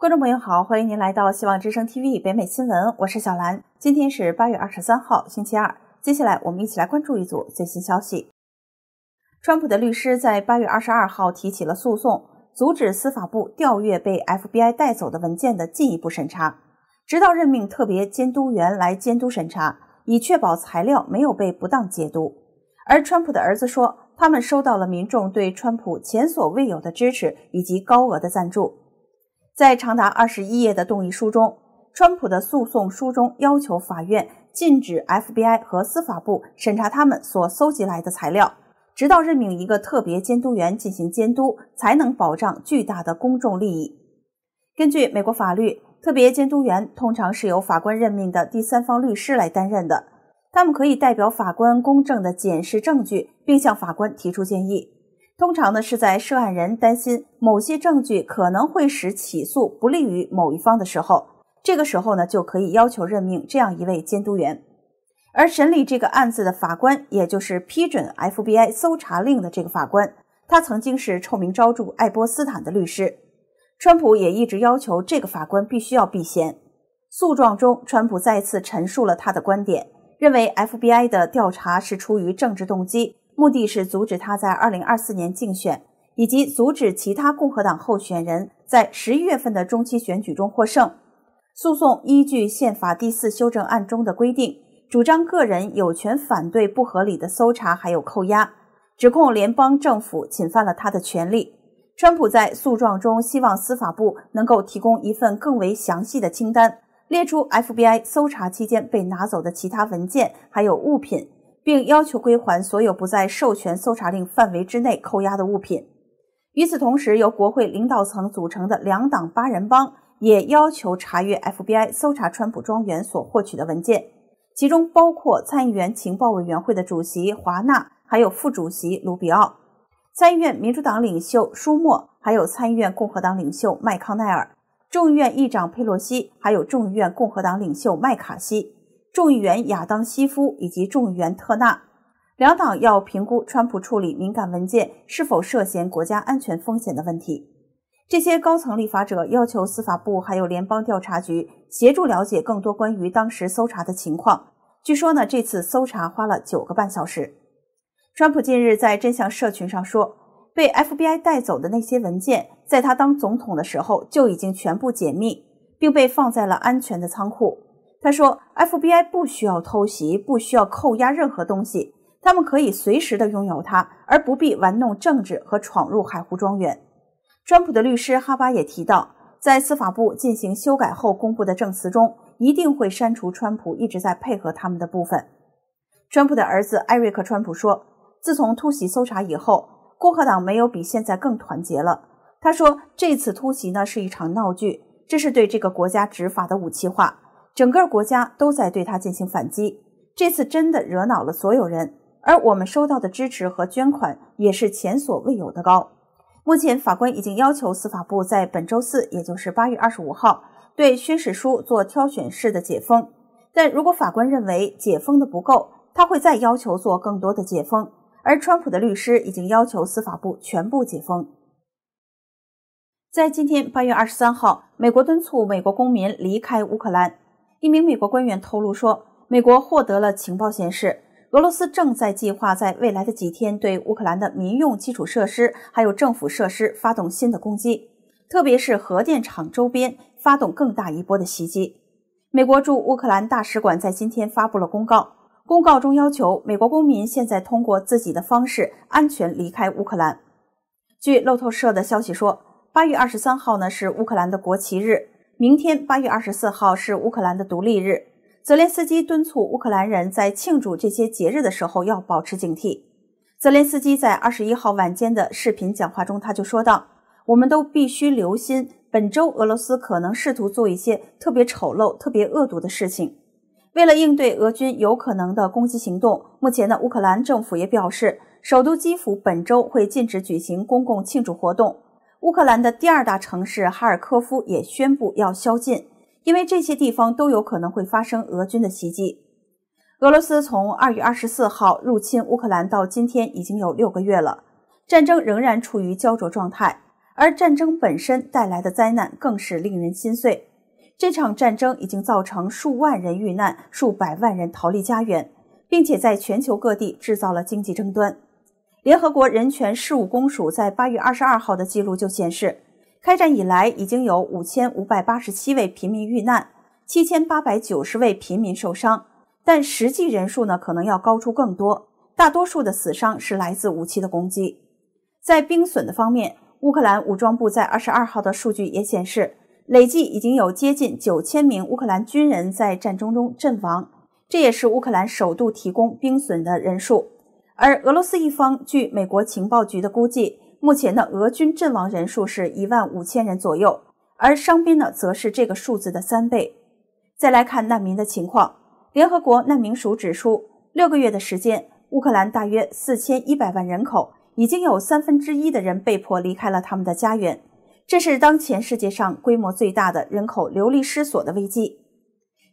观众朋友好，欢迎您来到希望之声 TV 北美新闻，我是小兰。今天是八月二十三号，星期二。接下来我们一起来关注一组最新消息。川普的律师在八月二十二号提起了诉讼，阻止司法部调阅被 FBI 带走的文件的进一步审查，直到任命特别监督员来监督审查，以确保材料没有被不当解读。而川普的儿子说，他们收到了民众对川普前所未有的支持以及高额的赞助。在长达二十一页的动议书中，川普的诉讼书中要求法院禁止 FBI 和司法部审查他们所搜集来的材料，直到任命一个特别监督员进行监督，才能保障巨大的公众利益。根据美国法律，特别监督员通常是由法官任命的第三方律师来担任的，他们可以代表法官公正地检视证据，并向法官提出建议。通常呢，是在涉案人担心某些证据可能会使起诉不利于某一方的时候，这个时候呢，就可以要求任命这样一位监督员。而审理这个案子的法官，也就是批准 FBI 搜查令的这个法官，他曾经是臭名昭著爱泼斯坦的律师。川普也一直要求这个法官必须要避嫌。诉状中，川普再次陈述了他的观点，认为 FBI 的调查是出于政治动机。目的是阻止他在二零二四年竞选，以及阻止其他共和党候选人在十一月份的中期选举中获胜。诉讼依据宪法第四修正案中的规定，主张个人有权反对不合理的搜查还有扣押，指控联邦政府侵犯了他的权利。川普在诉状中希望司法部能够提供一份更为详细的清单，列出 FBI 搜查期间被拿走的其他文件还有物品。并要求归还所有不在授权搜查令范围之内扣押的物品。与此同时，由国会领导层组成的两党八人帮也要求查阅 FBI 搜查川普庄园所获取的文件，其中包括参议员情报委员会的主席华纳，还有副主席卢比奥；参议院民主党领袖舒默，还有参议院共和党领袖麦康奈尔；众议院议长佩洛西，还有众议院共和党领袖麦卡锡。众议员亚当西夫以及众议员特纳，两党要评估川普处理敏感文件是否涉嫌国家安全风险的问题。这些高层立法者要求司法部还有联邦调查局协助了解更多关于当时搜查的情况。据说呢，这次搜查花了九个半小时。川普近日在真相社群上说，被 FBI 带走的那些文件，在他当总统的时候就已经全部解密，并被放在了安全的仓库。他说：“FBI 不需要偷袭，不需要扣押任何东西，他们可以随时的拥有它，而不必玩弄政治和闯入海湖庄园。”川普的律师哈巴也提到，在司法部进行修改后公布的证词中，一定会删除川普一直在配合他们的部分。川普的儿子艾瑞克·川普说：“自从突袭搜查以后，共和党没有比现在更团结了。”他说：“这次突袭呢是一场闹剧，这是对这个国家执法的武器化。”整个国家都在对他进行反击，这次真的惹恼了所有人，而我们收到的支持和捐款也是前所未有的高。目前，法官已经要求司法部在本周四，也就是八月二十五号，对宣誓书做挑选式的解封，但如果法官认为解封的不够，他会再要求做更多的解封。而川普的律师已经要求司法部全部解封。在今天八月二十三号，美国敦促美国公民离开乌克兰。一名美国官员透露说，美国获得了情报，显示俄罗斯正在计划在未来的几天对乌克兰的民用基础设施还有政府设施发动新的攻击，特别是核电厂周边发动更大一波的袭击。美国驻乌克兰大使馆在今天发布了公告，公告中要求美国公民现在通过自己的方式安全离开乌克兰。据路透社的消息说，八月二十三号呢是乌克兰的国旗日。明天八月二十四号是乌克兰的独立日，泽连斯基敦促乌克兰人在庆祝这些节日的时候要保持警惕。泽连斯基在二十一号晚间的视频讲话中，他就说道：“我们都必须留心，本周俄罗斯可能试图做一些特别丑陋、特别恶毒的事情。”为了应对俄军有可能的攻击行动，目前的乌克兰政府也表示，首都基辅本周会禁止举行公共庆祝活动。乌克兰的第二大城市哈尔科夫也宣布要宵禁，因为这些地方都有可能会发生俄军的袭击。俄罗斯从二月二十四号入侵乌克兰到今天已经有六个月了，战争仍然处于焦灼状态，而战争本身带来的灾难更是令人心碎。这场战争已经造成数万人遇难，数百万人逃离家园，并且在全球各地制造了经济争端。联合国人权事务公署在八月二十二号的记录就显示，开战以来已经有五千五百八十七位平民遇难，七千八百九十位平民受伤，但实际人数呢可能要高出更多。大多数的死伤是来自武器的攻击。在兵损的方面，乌克兰武装部在二十二号的数据也显示，累计已经有接近九千名乌克兰军人在战争中阵亡，这也是乌克兰首度提供兵损的人数。而俄罗斯一方，据美国情报局的估计，目前的俄军阵亡人数是一万五千人左右，而伤兵呢，则是这个数字的三倍。再来看难民的情况，联合国难民署指出，六个月的时间，乌克兰大约四千一百万人口，已经有三分之一的人被迫离开了他们的家园，这是当前世界上规模最大的人口流离失所的危机。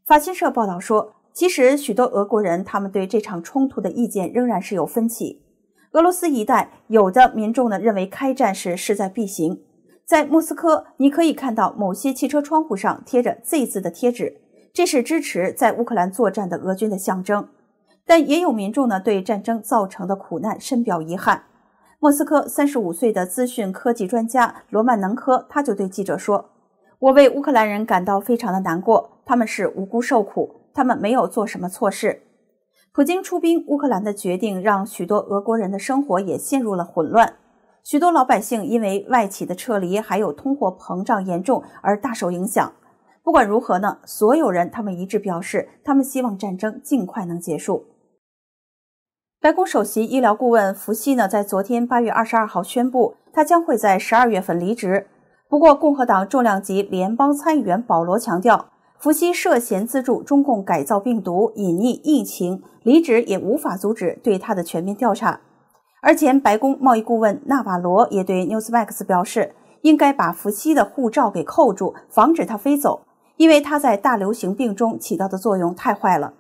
法新社报道说。其实，许多俄国人他们对这场冲突的意见仍然是有分歧。俄罗斯一带有的民众呢认为开战是势在必行，在莫斯科你可以看到某些汽车窗户上贴着 Z 字的贴纸，这是支持在乌克兰作战的俄军的象征。但也有民众呢对战争造成的苦难深表遗憾。莫斯科35岁的资讯科技专家罗曼能科他就对记者说：“我为乌克兰人感到非常的难过，他们是无辜受苦。”他们没有做什么错事。普京出兵乌克兰的决定让许多俄国人的生活也陷入了混乱。许多老百姓因为外企的撤离，还有通货膨胀严重而大受影响。不管如何呢，所有人他们一致表示，他们希望战争尽快能结束。白宫首席医疗顾问福西呢，在昨天八月二十二号宣布，他将会在十二月份离职。不过，共和党重量级联邦参议员保罗强调。福西涉嫌资助中共改造病毒、隐匿疫情，离职也无法阻止对他的全面调查。而前白宫贸易顾问纳瓦罗也对 Newsmax 表示，应该把福西的护照给扣住，防止他飞走，因为他在大流行病中起到的作用太坏了。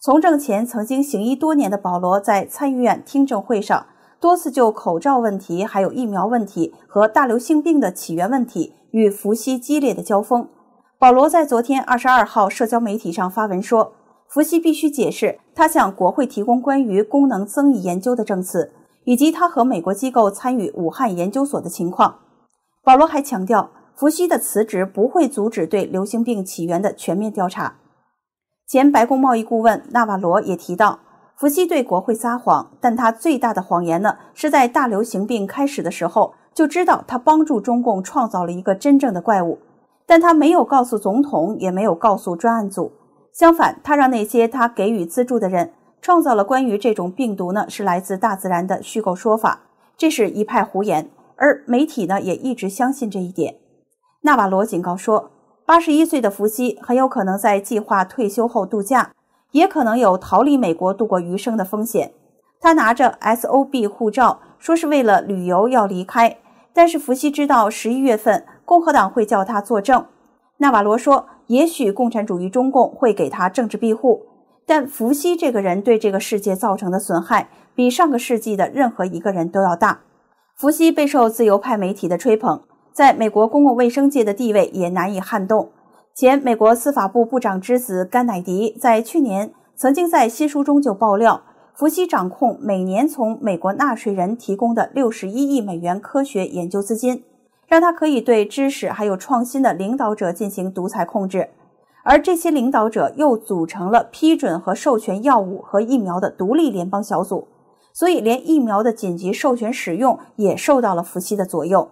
从政前曾经行医多年的保罗，在参议院听证会上多次就口罩问题、还有疫苗问题和大流行病的起源问题与福西激烈的交锋。保罗在昨天二十二号社交媒体上发文说，福西必须解释他向国会提供关于功能增益研究的证词，以及他和美国机构参与武汉研究所的情况。保罗还强调，福西的辞职不会阻止对流行病起源的全面调查。前白宫贸易顾问纳瓦罗也提到，福西对国会撒谎，但他最大的谎言呢，是在大流行病开始的时候就知道他帮助中共创造了一个真正的怪物。但他没有告诉总统，也没有告诉专案组。相反，他让那些他给予资助的人创造了关于这种病毒呢是来自大自然的虚构说法，这是一派胡言。而媒体呢也一直相信这一点。纳瓦罗警告说，八十一岁的伏西很有可能在计划退休后度假，也可能有逃离美国度过余生的风险。他拿着 S O B 护照，说是为了旅游要离开。但是伏西知道十一月份。共和党会叫他作证，纳瓦罗说：“也许共产主义中共会给他政治庇护，但伏羲这个人对这个世界造成的损害，比上个世纪的任何一个人都要大。”伏羲备受自由派媒体的吹捧，在美国公共卫生界的地位也难以撼动。前美国司法部部长之子甘乃迪在去年曾经在新书中就爆料，伏羲掌控每年从美国纳税人提供的六十一亿美元科学研究资金。让他可以对知识还有创新的领导者进行独裁控制，而这些领导者又组成了批准和授权药物和疫苗的独立联邦小组，所以连疫苗的紧急授权使用也受到了伏羲的左右。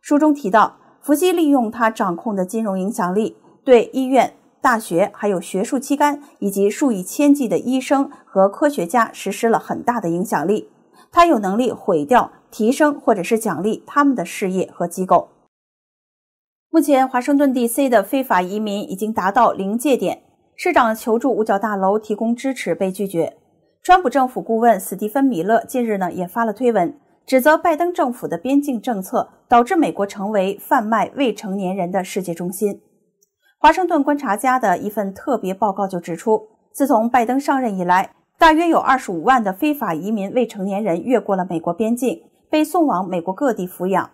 书中提到，伏羲利用他掌控的金融影响力，对医院、大学还有学术期刊以及数以千计的医生和科学家实施了很大的影响力。他有能力毁掉、提升或者是奖励他们的事业和机构。目前，华盛顿 D.C. 的非法移民已经达到临界点，市长求助五角大楼提供支持被拒绝。川普政府顾问斯蒂芬·米勒近日呢也发了推文，指责拜登政府的边境政策导致美国成为贩卖未成年人的世界中心。《华盛顿观察家》的一份特别报告就指出，自从拜登上任以来。大约有二十五万的非法移民未成年人越过了美国边境，被送往美国各地抚养。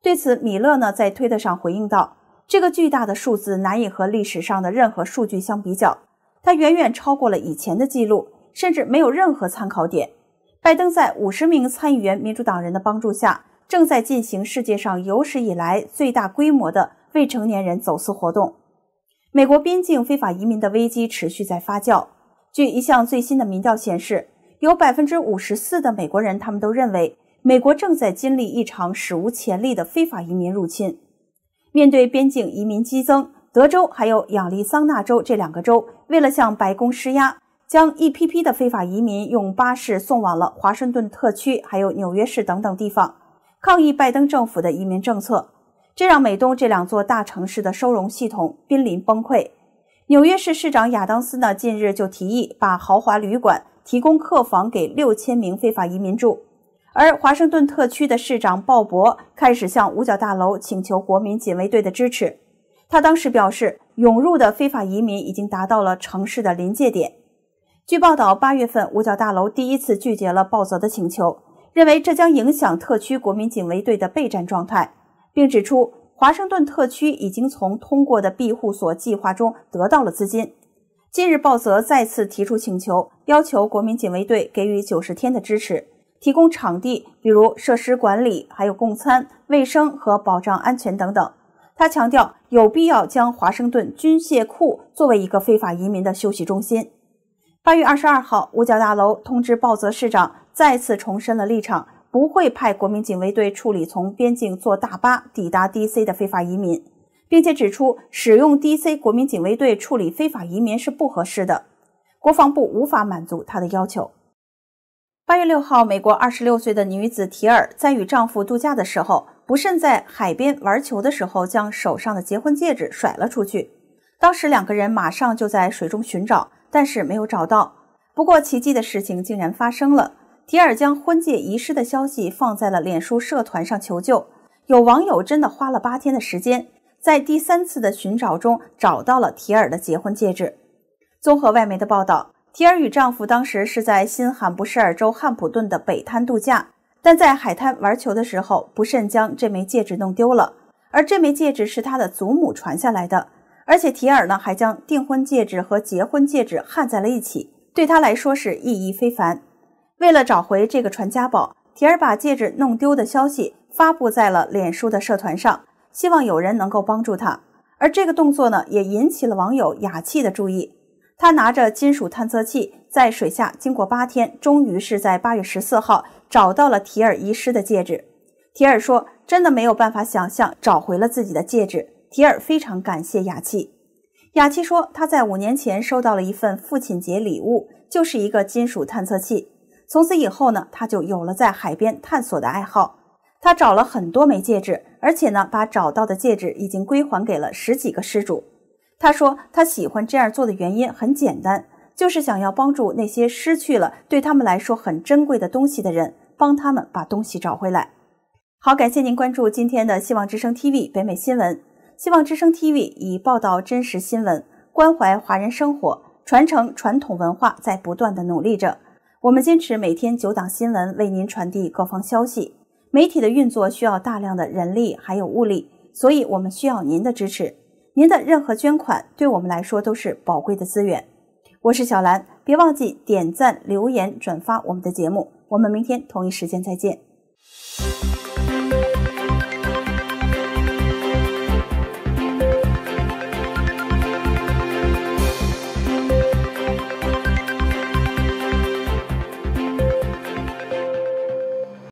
对此，米勒呢在推特上回应道：“这个巨大的数字难以和历史上的任何数据相比较，它远远超过了以前的记录，甚至没有任何参考点。”拜登在五十名参议员民主党人的帮助下，正在进行世界上有史以来最大规模的未成年人走私活动。美国边境非法移民的危机持续在发酵。据一项最新的民调显示，有百分之五十四的美国人，他们都认为美国正在经历一场史无前例的非法移民入侵。面对边境移民激增，德州还有亚利桑那州这两个州，为了向白宫施压，将一批批的非法移民用巴士送往了华盛顿特区，还有纽约市等等地方，抗议拜登政府的移民政策，这让美东这两座大城市的收容系统濒临崩溃。纽约市市长亚当斯呢，近日就提议把豪华旅馆提供客房给六千名非法移民住。而华盛顿特区的市长鲍勃开始向五角大楼请求国民警卫队的支持。他当时表示，涌入的非法移民已经达到了城市的临界点。据报道，八月份五角大楼第一次拒绝了鲍泽的请求，认为这将影响特区国民警卫队的备战状态，并指出。华盛顿特区已经从通过的庇护所计划中得到了资金。近日，鲍泽再次提出请求，要求国民警卫队给予九十天的支持，提供场地，比如设施管理，还有供餐、卫生和保障安全等等。他强调，有必要将华盛顿军械库作为一个非法移民的休息中心。八月二十二号，五角大楼通知鲍泽市长，再次重申了立场。不会派国民警卫队处理从边境坐大巴抵达 D.C. 的非法移民，并且指出使用 D.C. 国民警卫队处理非法移民是不合适的。国防部无法满足他的要求。八月六号，美国二十六岁的女子提尔在与丈夫度假的时候，不慎在海边玩球的时候将手上的结婚戒指甩了出去。当时两个人马上就在水中寻找，但是没有找到。不过奇迹的事情竟然发生了。提尔将婚戒遗失的消息放在了脸书社团上求救，有网友真的花了八天的时间，在第三次的寻找中找到了提尔的结婚戒指。综合外媒的报道，提尔与丈夫当时是在新罕布什尔州汉普顿的北滩度假，但在海滩玩球的时候不慎将这枚戒指弄丢了。而这枚戒指是他的祖母传下来的，而且提尔呢还将订婚戒指和结婚戒指焊在了一起，对他来说是意义非凡。为了找回这个传家宝，提尔把戒指弄丢的消息发布在了脸书的社团上，希望有人能够帮助他。而这个动作呢，也引起了网友雅气的注意。他拿着金属探测器在水下经过八天，终于是在八月十四号找到了提尔遗失的戒指。提尔说：“真的没有办法想象找回了自己的戒指。”提尔非常感谢雅气。雅气说：“他在五年前收到了一份父亲节礼物，就是一个金属探测器。”从此以后呢，他就有了在海边探索的爱好。他找了很多枚戒指，而且呢，把找到的戒指已经归还给了十几个失主。他说，他喜欢这样做的原因很简单，就是想要帮助那些失去了对他们来说很珍贵的东西的人，帮他们把东西找回来。好，感谢您关注今天的《希望之声 TV 北美新闻》。《希望之声 TV》以报道真实新闻、关怀华人生活、传承传统文化，在不断的努力着。我们坚持每天九档新闻为您传递各方消息。媒体的运作需要大量的人力还有物力，所以我们需要您的支持。您的任何捐款对我们来说都是宝贵的资源。我是小兰，别忘记点赞、留言、转发我们的节目。我们明天同一时间再见。